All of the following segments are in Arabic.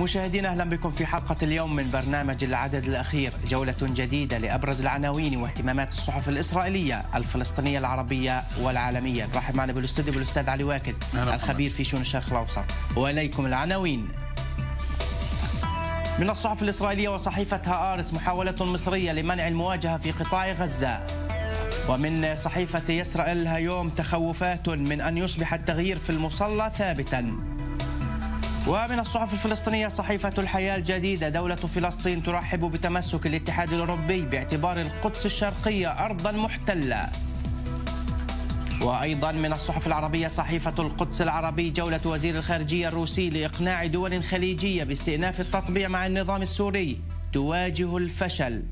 مشاهدينا اهلا بكم في حلقه اليوم من برنامج العدد الاخير جوله جديده لابرز العناوين واهتمامات الصحف الاسرائيليه الفلسطينيه العربيه والعالميه نرحب معنا بالاستوديو بالاستاذ علي واكد الخبير في شؤون الشرق الاوسط واليكم العناوين من الصحف الاسرائيليه وصحيفه هآرتس محاوله مصريه لمنع المواجهه في قطاع غزه ومن صحيفه يسرائيل هيوم تخوفات من ان يصبح التغيير في المصلى ثابتا ومن الصحف الفلسطينية صحيفة الحياة الجديدة دولة فلسطين ترحب بتمسك الاتحاد الأوروبي باعتبار القدس الشرقية أرضا محتلة وأيضا من الصحف العربية صحيفة القدس العربي جولة وزير الخارجية الروسي لإقناع دول خليجية باستئناف التطبيع مع النظام السوري تواجه الفشل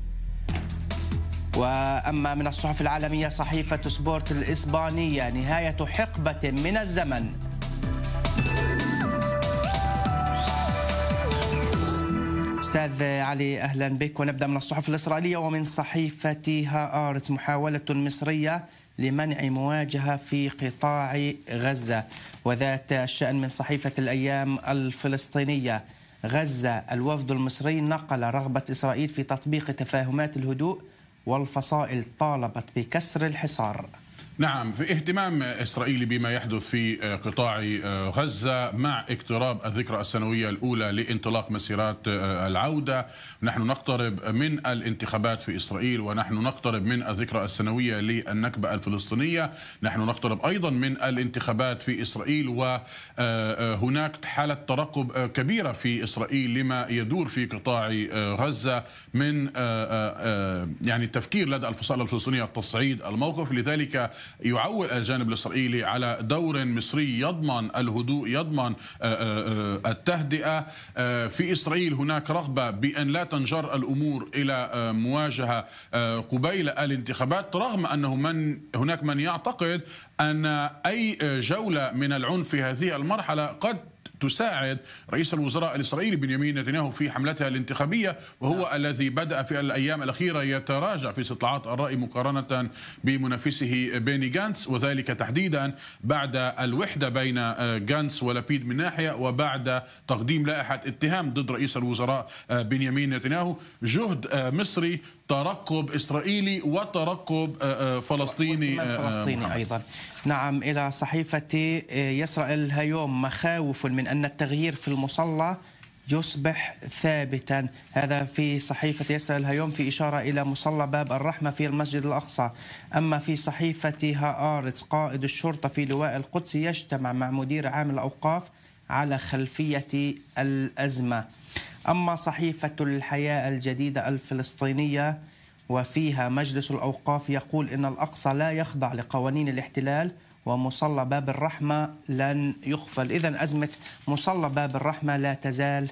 وأما من الصحف العالمية صحيفة سبورت الإسبانية نهاية حقبة من الزمن أستاذ علي أهلا بك ونبدأ من الصحف الإسرائيلية ومن صحيفة ارت محاولة مصرية لمنع مواجهة في قطاع غزة وذات الشأن من صحيفة الأيام الفلسطينية غزة الوفد المصري نقل رغبة إسرائيل في تطبيق تفاهمات الهدوء والفصائل طالبت بكسر الحصار نعم في اهتمام اسرائيلي بما يحدث في آه، قطاع آه، غزه مع اقتراب الذكرى السنويه الاولى لانطلاق مسيرات آه، العوده، نحن نقترب من الانتخابات في اسرائيل ونحن نقترب من الذكرى السنويه للنكبه الفلسطينيه، نحن نقترب ايضا من الانتخابات في اسرائيل وهناك حاله ترقب كبيره في اسرائيل لما يدور في قطاع غزه من يعني التفكير لدى الفصائل الفلسطينيه التصعيد الموقف لذلك يعول الجانب الإسرائيلي على دور مصري يضمن الهدوء يضمن آه، آه، آه، التهدئة في إسرائيل هناك رغبة بأن لا تنجر الأمور إلى مواجهة قبيل الانتخابات رغم أنه من هناك من يعتقد أن أي جولة من العنف في هذه المرحلة قد تساعد رئيس الوزراء الإسرائيلي بنيامين نتنياهو في حملتها الانتخابية وهو نعم. الذي بدأ في الأيام الأخيرة يتراجع في استطلاعات الرأي مقارنة بمنافسه بيني جانس وذلك تحديدا بعد الوحدة بين جانس ولبيد من ناحية وبعد تقديم لائحة اتهام ضد رئيس الوزراء بنيامين نتنياهو جهد مصري ترقب إسرائيلي وترقب فلسطيني فلسطيني أيضا نعم إلى صحيفة يسرائيل هيوم مخاوف من أن التغيير في المصلى يصبح ثابتا هذا في صحيفة يسأل يوم في إشارة إلى مصلى باب الرحمة في المسجد الأقصى أما في صحيفة هآرتس قائد الشرطة في لواء القدس يجتمع مع مدير عام الأوقاف على خلفية الأزمة أما صحيفة الحياة الجديدة الفلسطينية وفيها مجلس الأوقاف يقول إن الأقصى لا يخضع لقوانين الاحتلال ومصلى باب الرحمة لن يخفل إذا أزمة مصلى باب الرحمة لا تزال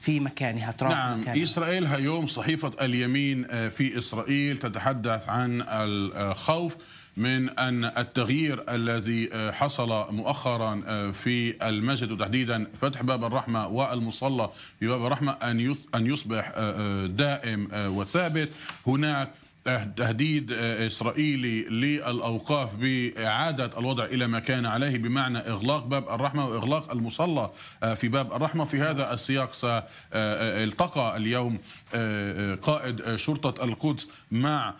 في مكانها نعم مكانها. إسرائيل هيوم صحيفة اليمين آه، في إسرائيل تتحدث عن الخوف من أن التغيير الذي آه، حصل مؤخرا آه، في المسجد وتحديدا فتح باب الرحمة والمصلى في باب الرحمة أن أن يصبح دائم وثابت هناك تهديد آه، اسرائيلي للاوقاف باعاده الوضع الى ما كان عليه بمعنى اغلاق باب الرحمه واغلاق المصلى آه، في باب الرحمه في هذا السياق آه، التقى اليوم قائد شرطه القدس مع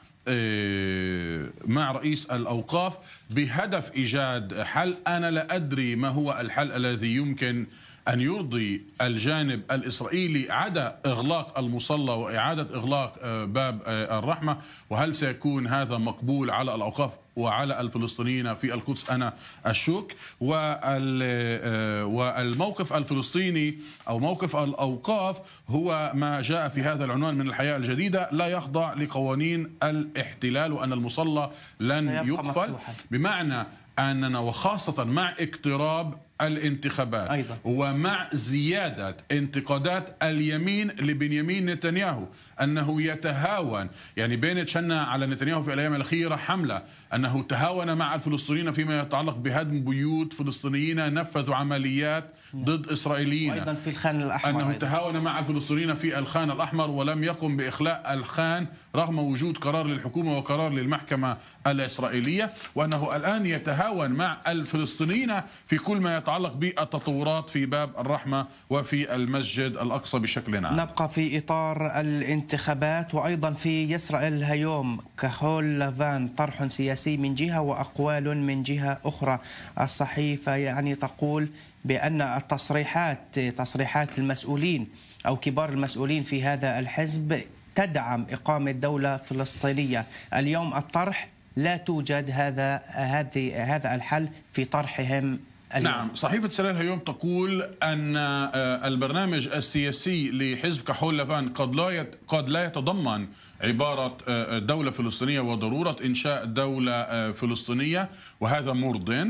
مع رئيس الاوقاف بهدف ايجاد حل انا لا ادري ما هو الحل الذي يمكن أن يرضي الجانب الإسرائيلي عدا إغلاق المصلى وإعادة إغلاق آه، باب آه، الرحمة وهل سيكون هذا مقبول على الأوقاف وعلى الفلسطينيين في القدس أنا أشك آه، والموقف الفلسطيني أو موقف الأوقاف هو ما جاء في هذا العنوان من الحياة الجديدة لا يخضع لقوانين الاحتلال وأن المصلى لن يقفل بمعنى أننا وخاصة مع اقتراب الانتخابات أيضا. ومع زيادة انتقادات اليمين لبنيامين نتنياهو أنه يتهاون يعني بين شنا على نتنياهو في الأيام الأخيرة حملة أنه تهاون مع الفلسطينيين فيما يتعلق بهدم بيوت فلسطينيين نفذوا عمليات نعم. ضد إسرائيليين أيضا في الخان الأحمر أنه أيضاً. تهاون مع الفلسطينيين في الخان الأحمر ولم يقم بإخلاء الخان رغم وجود قرار للحكومة وقرار للمحكمة الإسرائيلية وأنه الآن يتهاون مع الفلسطينيين في كل ما يتعلق يتعلق بالتطورات في باب الرحمة وفي المسجد الأقصى بشكل عام نبقى في إطار الانتخابات وأيضا في يسرائيل هيوم كهول لافان طرح سياسي من جهة وأقوال من جهة أخرى الصحيفة يعني تقول بأن التصريحات تصريحات المسؤولين أو كبار المسؤولين في هذا الحزب تدعم إقامة دولة فلسطينية اليوم الطرح لا توجد هذا هذه هذا الحل في طرحهم اليوم. نعم صحيفة سلال اليوم تقول أن آه، البرنامج السياسي لحزب كحول لبان قد لا قد لا يتضمن عبارة آه، آه، دولة فلسطينية وضرورة إنشاء دولة فلسطينية وهذا مرض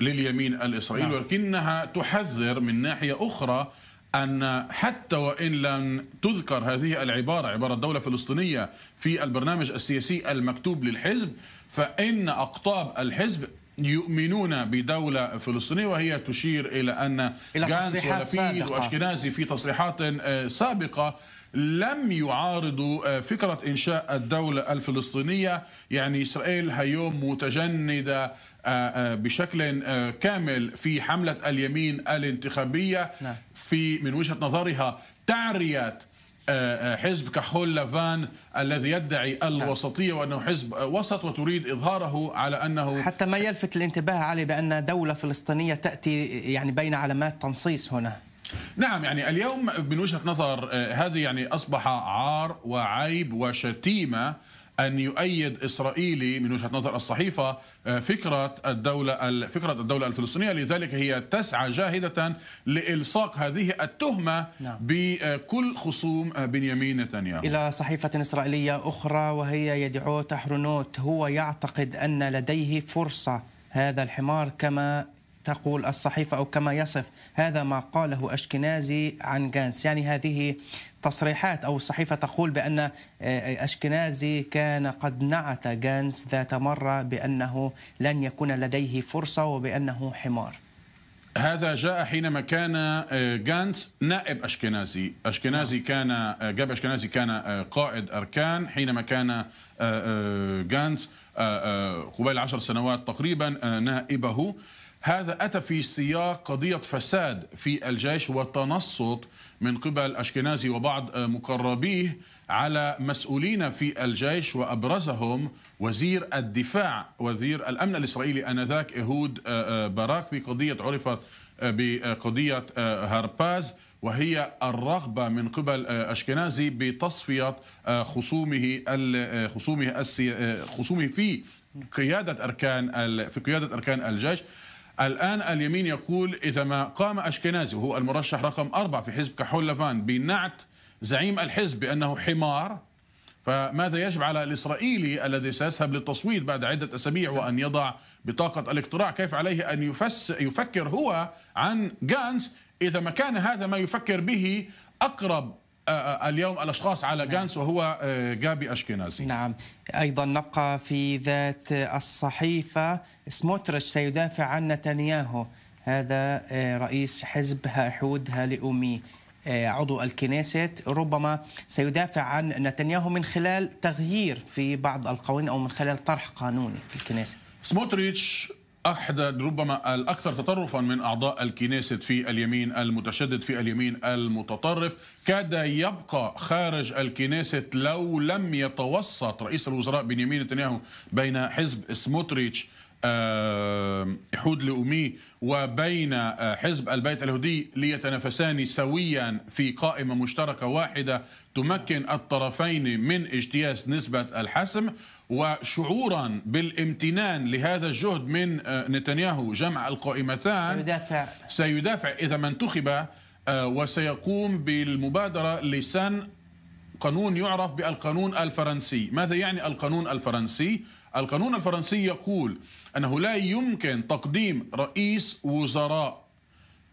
لليمين الإسرائيلي نعم. ولكنها تحذر من ناحية أخرى أن حتى وإن لم تذكر هذه العبارة عبارة دولة فلسطينية في البرنامج السياسي المكتوب للحزب فإن أقطاب الحزب يؤمنون بدولة فلسطينية وهي تشير إلى أن إلى جانس ولبيد وأشكنازي في تصريحات آه، سابقة لم يعارضوا آه، فكرة إنشاء الدولة الفلسطينية يعني إسرائيل هيوم متجندة آه، بشكل كامل في حملة اليمين الانتخابية نعم. في من وجهة نظرها تعرية حزب كحول لافان الذي يدعي الوسطية وأنه حزب وسط وتريد إظهاره على أنه حتى ما يلفت الانتباه علي بأن دولة فلسطينية تأتي يعني بين علامات تنصيص هنا نعم يعني اليوم من وجهة نظر آه، هذه يعني أصبح عار وعيب وشتيمة ان يؤيد اسرائيلي من وجهه نظر الصحيفه آه، فكره الدوله فكره الدوله الفلسطينيه لذلك هي تسعى جاهده لالصاق هذه التهمه نعم. بكل خصوم آه، بنيامين نتنياهو الى صحيفه اسرائيليه اخرى وهي يدعو تحرنوت هو يعتقد ان لديه فرصه هذا الحمار كما تقول الصحيفة أو كما يصف هذا ما قاله أشكنازي عن جانس يعني هذه تصريحات أو الصحيفة تقول بأن آه، أشكنازي كان قد نعت جانس ذات مرة بأنه لن يكون لديه فرصة وبأنه حمار هذا جاء حينما كان آه، جانس نائب اشكنازي، اشكنازي نعم. كان آه، جاب اشكنازي كان قائد اركان حينما كان جانس قبيل عشر سنوات تقريبا نائبه هذا أتى في سياق قضية فساد في الجيش وتنصت من قبل أشكنازي وبعض مقربيه على مسؤولين في الجيش وأبرزهم وزير الدفاع وزير الأمن الإسرائيلي آنذاك إهود آه، آه، باراك في قضية عرفت آه، بقضية هارباز وهي الرغبة من قبل أشكنازي بتصفية خصومه خصومه خصومه في قيادة أركان في قيادة أركان الجيش الآن اليمين يقول إذا ما قام أشكنازي وهو المرشح رقم أربعة في حزب كحول لفان بنعت زعيم الحزب بأنه حمار فماذا يجب على الإسرائيلي الذي سيذهب للتصويت بعد عدة أسابيع وأن يضع بطاقة الاقتراع كيف عليه أن يفس يفكر هو عن جانس إذا ما كان هذا ما يفكر به أقرب آه، آه، اليوم الاشخاص على نعم. جانس وهو آه، جابي اشكنازي نعم ايضا نبقى في ذات الصحيفه سموتريتش سيدافع عن نتنياهو هذا رئيس حزب حوت هالئومي عضو الكنيست ربما سيدافع عن نتنياهو من خلال تغيير في بعض القوانين او من خلال طرح قانوني في الكنيست سموتريتش احد ربما الاكثر تطرفا من اعضاء الكنيست في اليمين المتشدد في اليمين المتطرف كاد يبقى خارج الكنيست لو لم يتوسط رئيس الوزراء بنيامين نتنياهو بين حزب سموتريتش آه، حود لأمي وبين آه، حزب البيت الهدي ليتنافسان سويا في قائمة مشتركة واحدة تمكن الطرفين من اجتياز نسبة الحسم وشعورا بالامتنان لهذا الجهد من آه، نتنياهو جمع القائمتان سيدافع سيدافع إذا ما انتخب وسيقوم بالمبادرة لسن قانون يعرف بالقانون الفرنسي ماذا يعني القانون الفرنسي؟ القانون الفرنسي يقول أنه لا يمكن تقديم رئيس وزراء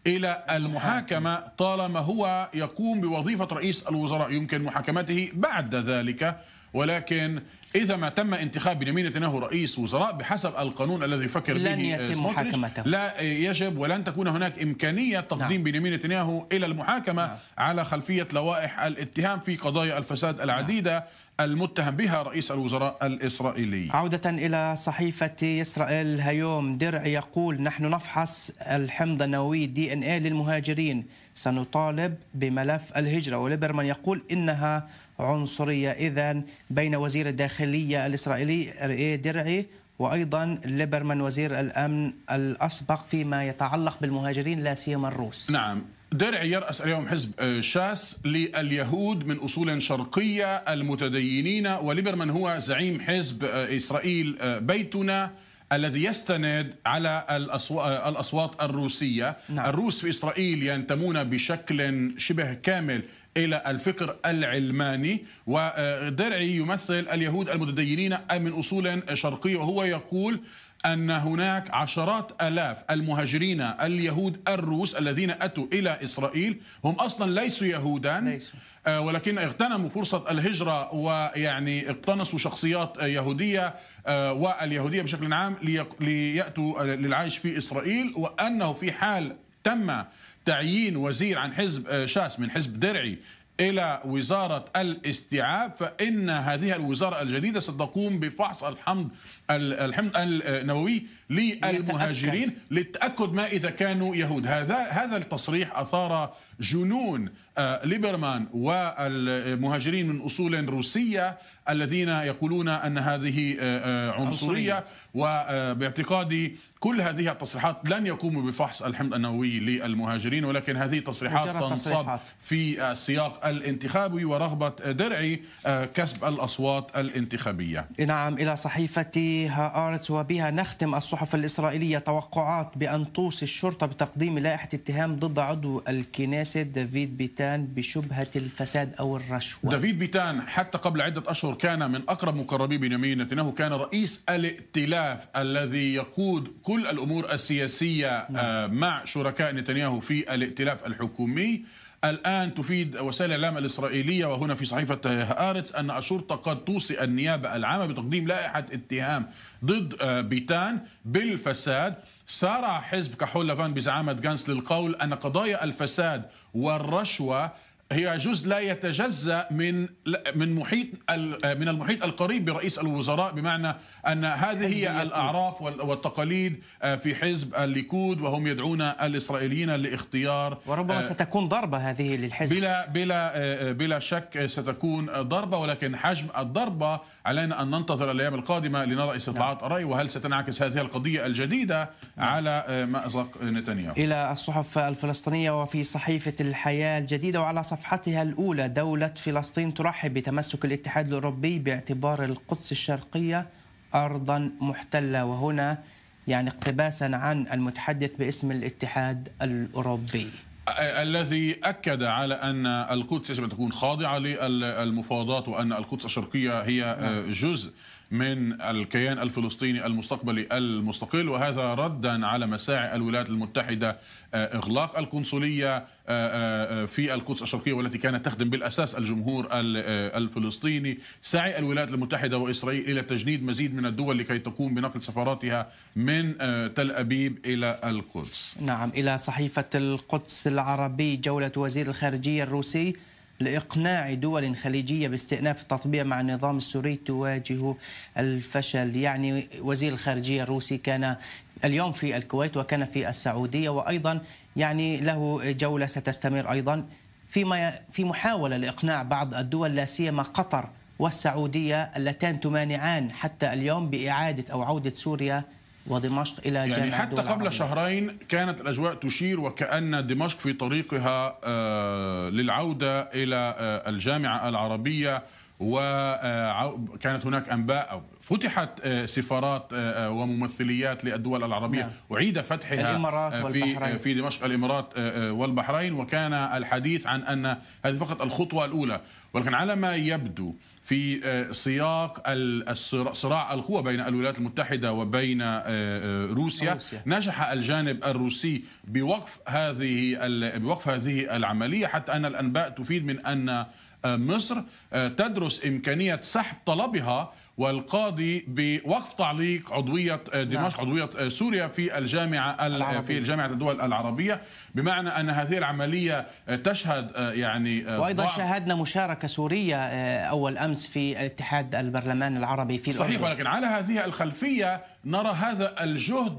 إلى المحاكمة طالما هو يقوم بوظيفة رئيس الوزراء يمكن محاكمته بعد ذلك ولكن إذا ما تم انتخاب بنيامين نتنياهو رئيس وزراء بحسب القانون الذي يفكر لن به لن آه، يتم محاكمته لا يجب ولن تكون هناك إمكانية تقديم نعم. بنيامين نتنياهو إلى المحاكمة نعم. على خلفية لوائح الاتهام في قضايا الفساد العديدة نعم. المتهم بها رئيس الوزراء الإسرائيلي عودة إلى صحيفة إسرائيل هيوم درع يقول نحن نفحص الحمض النووي دي ان إيه للمهاجرين سنطالب بملف الهجرة وليبرمان يقول إنها عنصرية إذا بين وزير الداخلية الإسرائيلي رئي درعي وايضا ليبرمان وزير الامن الاسبق فيما يتعلق بالمهاجرين لا سيما الروس. نعم، درعي يرأس اليوم حزب شاس لليهود من أصول شرقية المتدينين وليبرمان هو زعيم حزب إسرائيل بيتنا الذي يستند على الأصوات الروسية نعم. الروس في إسرائيل ينتمون بشكل شبه كامل الى الفكر العلماني ودرعي يمثل اليهود المتدينين من اصول شرقيه وهو يقول أن هناك عشرات ألاف المهاجرين اليهود الروس الذين أتوا إلى إسرائيل هم أصلا ليسوا يهودا ليسوا. آه، ولكن اغتنموا فرصة الهجرة ويعني اقتنصوا شخصيات يهودية آه، واليهودية بشكل عام ليأتوا آه، للعيش في إسرائيل وأنه في حال تم تعيين وزير عن حزب آه، شاس من حزب درعي إلى وزارة الاستيعاب فإن هذه الوزارة الجديدة ستقوم بفحص الحمض الحمض النووي للمهاجرين للتأكد ما إذا كانوا يهود هذا هذا التصريح أثار جنون آه، ليبرمان والمهاجرين من أصول روسية الذين يقولون أن هذه آه، آه، عنصرية وباعتقادي كل هذه التصريحات لن يقوموا بفحص الحمض النووي للمهاجرين ولكن هذه تصريحات تنصب في السياق الانتخابي ورغبة درعي كسب الأصوات الانتخابية نعم إلى صحيفة هآرتس وبها نختم الصحف الإسرائيلية توقعات بأن توصي الشرطة بتقديم لائحة اتهام ضد عضو الكنيسة المناشد دافيد بيتان بشبهة الفساد أو الرشوة دافيد بيتان حتى قبل عدة أشهر كان من أقرب مقربي بنيامين نتنياهو كان رئيس الائتلاف الذي يقود كل الأمور السياسية نعم. آه، مع شركاء نتنياهو في الائتلاف الحكومي الآن تفيد وسائل الإعلام الإسرائيلية وهنا في صحيفة هآرتس أن الشرطة قد توصي النيابة العامة بتقديم لائحة اتهام ضد آه، بيتان بالفساد سارع حزب كحول لافان بزعامة جانس للقول أن قضايا الفساد والرشوة هي جزء لا يتجزا من من محيط من المحيط القريب برئيس الوزراء بمعنى ان هذه هي الاعراف والتقاليد آه، في حزب الليكود وهم يدعون الاسرائيليين لاختيار وربما آه، ستكون ضربه هذه للحزب بلا بلا آه، بلا شك ستكون ضربه ولكن حجم الضربه علينا ان ننتظر الايام القادمه لنرى استطلاعات نعم. الراي وهل ستنعكس هذه القضيه الجديده نعم. على مازق نتنياهو الى الصحف الفلسطينيه وفي صحيفه الحياه الجديده وعلى صفحه صفحتها الأولى دولة فلسطين ترحب بتمسك الاتحاد الأوروبي باعتبار القدس الشرقية أرضا محتلة وهنا يعني اقتباسا عن المتحدث باسم الاتحاد الأوروبي الذي اكد على ان القدس يجب ان تكون خاضعه للمفاوضات وان القدس الشرقيه هي نعم. جزء من الكيان الفلسطيني المستقبلي المستقل وهذا ردا على مساعي الولايات المتحدة آه، إغلاق القنصلية آه، آه، في القدس الشرقية والتي كانت تخدم بالأساس الجمهور الفلسطيني سعي الولايات المتحدة وإسرائيل إلى تجنيد مزيد من الدول لكي تقوم بنقل سفاراتها من تل أبيب إلى القدس نعم إلى صحيفة القدس العربي جولة وزير الخارجية الروسي لإقناع دول خليجية باستئناف التطبيع مع النظام السوري تواجه الفشل يعني وزير الخارجية الروسي كان اليوم في الكويت وكان في السعودية وأيضا يعني له جولة ستستمر أيضا فيما في محاولة لإقناع بعض الدول لا سيما قطر والسعودية اللتان تمانعان حتى اليوم بإعادة أو عودة سوريا ودمشق إلى يعني جامعة يعني حتى قبل عربية. شهرين كانت الأجواء تشير وكأن دمشق في طريقها آه، للعودة إلى آه، الجامعة العربية وكانت هناك انباء او فتحت آه، سفارات آه، آه، وممثليات للدول العربيه نعم. اعيد فتحها الامارات والبحرين. في في دمشق الامارات والبحرين وكان الحديث عن ان هذه فقط الخطوه الاولى ولكن على ما يبدو في سياق صراع القوى بين الولايات المتحده وبين روسيا, روسيا نجح الجانب الروسي بوقف هذه بوقف هذه العمليه حتى ان الانباء تفيد من ان مصر آه، تدرس إمكانية سحب طلبها والقاضي بوقف تعليق عضوية آه، نعم. دمشق نعم. عضوية آه، سوريا في الجامعة العربية. في جامعة الدول العربية بمعنى أن هذه العملية تشهد يعني وأيضا بعض شاهدنا مشاركة سورية أول أمس في الاتحاد البرلمان العربي في صحيح الأرض. ولكن على هذه الخلفية نرى هذا الجهد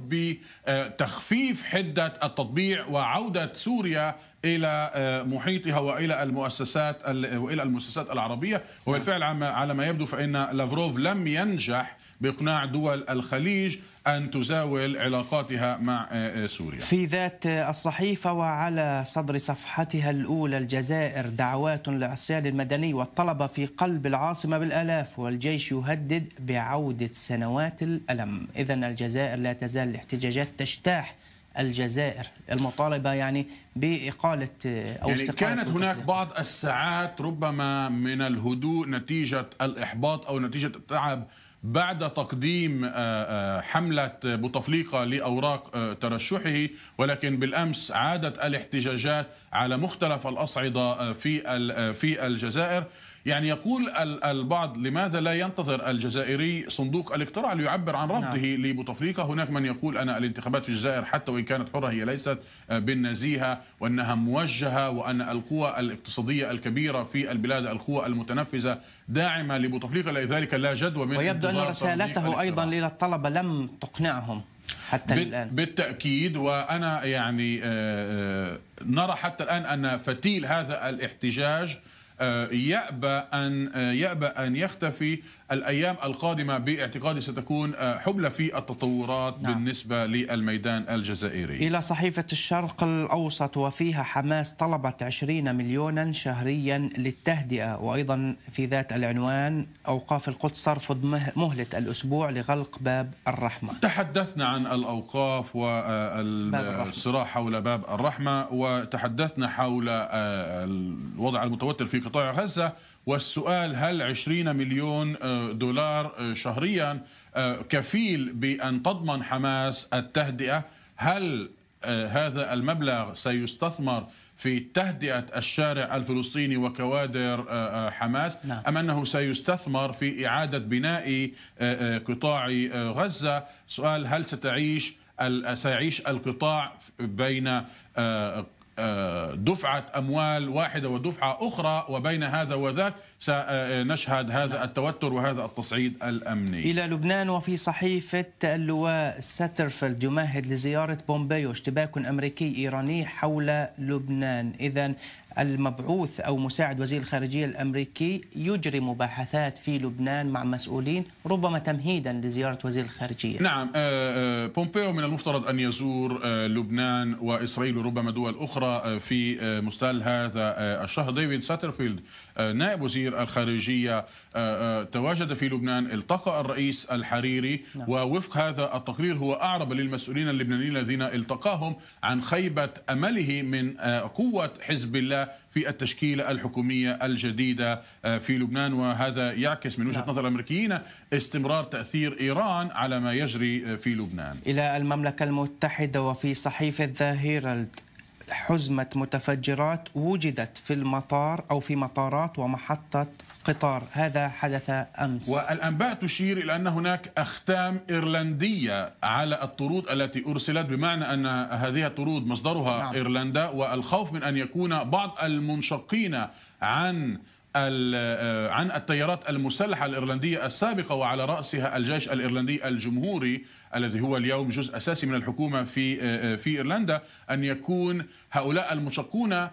بتخفيف حدة التطبيع وعودة سوريا الى آه، محيطها والى المؤسسات والى المؤسسات العربيه وبالفعل على ما يبدو فان لافروف لم ينجح باقناع دول الخليج ان تزاول علاقاتها مع آه، آه، سوريا. في ذات الصحيفه وعلى صدر صفحتها الاولى الجزائر دعوات للعصيان المدني والطلبه في قلب العاصمه بالالاف والجيش يهدد بعوده سنوات الالم، اذا الجزائر لا تزال الاحتجاجات تجتاح الجزائر المطالبة يعني بإقالة أو يعني كانت هناك بعض الساعات ربما من الهدوء نتيجة الإحباط أو نتيجة التعب بعد تقديم آه، آه، حملة بوتفليقة لأوراق آه، ترشحه ولكن بالأمس عادت الاحتجاجات على مختلف الأصعدة في في الجزائر يعني يقول البعض لماذا لا ينتظر الجزائري صندوق الاقتراع ليعبر عن رفضه نعم. لبوتفليقة هناك من يقول أن الانتخابات في الجزائر حتى وإن كانت حرة هي ليست آه، بالنزيهة وأنها موجهة وأن القوى الاقتصادية الكبيرة في البلاد القوى المتنفذة داعمة لبوتفليقة لذلك لا جدوى من ويبدو أن رسالته أيضا إلى الطلبة لم تقنعهم حتى الآن بالتأكيد وأنا يعني آه، آه، نرى حتى الآن أن فتيل هذا الاحتجاج آه، يأبى أن آه، يأبى أن يختفي الأيام القادمة باعتقادي ستكون آه، حبلى في التطورات نعم. بالنسبة للميدان الجزائري إلى صحيفة الشرق الأوسط وفيها حماس طلبت 20 مليونا شهريا للتهدئة وأيضا في ذات العنوان أوقاف القدس ترفض مهلة الأسبوع لغلق باب الرحمة تحدثنا عن الأوقاف والصراع حول باب الرحمة وتحدثنا حول الوضع المتوتر في قطاع غزة والسؤال هل 20 مليون آه، دولار آه، شهريا آه، كفيل بأن تضمن حماس التهدئة هل هذا المبلغ سيستثمر في تهدئة الشارع الفلسطيني وكوادر حماس نعم. أم أنه سيستثمر في إعادة بناء قطاع غزة سؤال هل ستعيش سيعيش القطاع بين آه، دفعة أموال واحدة ودفعة أخرى وبين هذا وذاك سنشهد هذا نعم. التوتر وهذا التصعيد الأمني إلى لبنان وفي صحيفة اللواء ساترفيلد يمهد لزيارة بومبيو اشتباك أمريكي إيراني حول لبنان إذا المبعوث أو مساعد وزير الخارجية الأمريكي يجري مباحثات في لبنان مع مسؤولين ربما تمهيدا لزيارة وزير الخارجية نعم آه، آه، بومبيو من المفترض أن يزور آه، لبنان وإسرائيل وربما دول أخرى في مستقبل هذا الشهر ديفيد ساترفيلد نائب وزير الخارجية تواجد في لبنان التقى الرئيس الحريري نعم. ووفق هذا التقرير هو أعرب للمسؤولين اللبنانيين الذين التقاهم عن خيبة أمله من قوة حزب الله في التشكيله الحكوميه الجديده آه، في لبنان وهذا يعكس من وجهه نعم. نظر الامريكيين استمرار تاثير ايران على ما يجري آه، في لبنان. الى المملكه المتحده وفي صحيفه ذا هيرالد حزمة متفجرات وجدت في المطار أو في مطارات ومحطة قطار هذا حدث أمس والأنباء تشير إلى أن هناك أختام إيرلندية على الطرود التي أرسلت بمعنى أن هذه الطرود مصدرها نعم. إيرلندا والخوف من أن يكون بعض المنشقين عن آه، عن التيارات المسلحة الإيرلندية السابقة وعلى رأسها الجيش الإيرلندي الجمهوري الذي هو اليوم جزء أساسي من الحكومة في آه، آه، في إيرلندا أن يكون هؤلاء المشقون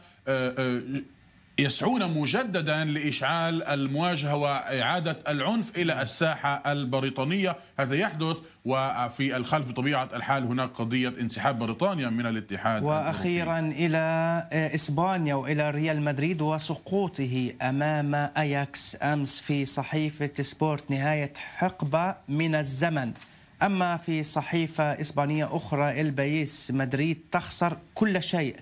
يسعون مجددا لإشعال المواجهة وإعادة العنف إلى الساحة البريطانية هذا يحدث وفي الخلف بطبيعة الحال هناك قضية انسحاب بريطانيا من الاتحاد وأخيرا إلى إسبانيا وإلى ريال مدريد وسقوطه أمام أياكس أمس في صحيفة سبورت نهاية حقبة من الزمن أما في صحيفة إسبانية أخرى البيس مدريد تخسر كل شيء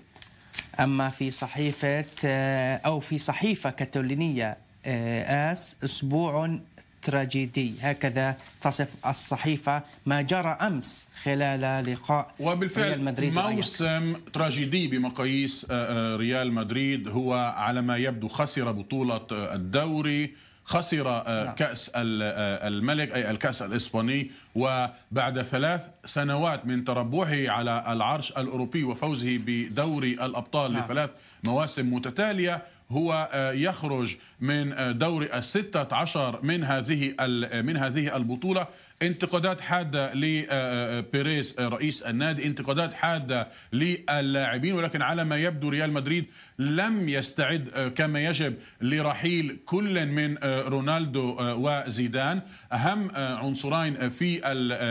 أما في صحيفة آه، أو في صحيفة كاتولينية آه، آس أسبوع تراجيدي هكذا تصف الصحيفة ما جرى أمس خلال لقاء وبالفعل ريال مدريد موسم تراجيدي بمقاييس آه، ريال مدريد هو على ما يبدو خسر بطولة الدوري خسر آه، نعم. كأس آه، الملك أي الكأس الإسباني وبعد ثلاث سنوات من تربحه على العرش الأوروبي وفوزه بدوري الأبطال نعم. لثلاث مواسم متتالية هو آه، يخرج من دور الستة عشر من هذه من هذه البطولة انتقادات حاده لبيريز آه، آه، آه، رئيس النادي انتقادات حاده للاعبين ولكن على ما يبدو ريال مدريد لم يستعد كما يجب لرحيل كل من رونالدو وزيدان اهم عنصرين في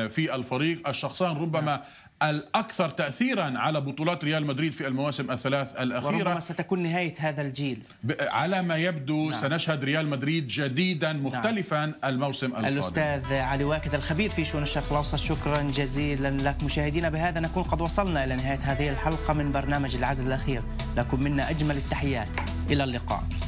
في الفريق الشخصان ربما نعم. الأكثر تأثيرا على بطولات ريال مدريد في المواسم الثلاث الأخيرة وربما ستكون نهاية هذا الجيل على ما يبدو نعم. سنشهد ريال مدريد جديدا نعم. مختلفا نعم. الموسم القادم الأستاذ علي واكد الخبير في شؤون الشرق الأوسط شكرا جزيلا لك مشاهدينا بهذا نكون قد وصلنا إلى نهاية هذه الحلقة من برنامج العدد الأخير لكم منا أجمل التحيات إلى اللقاء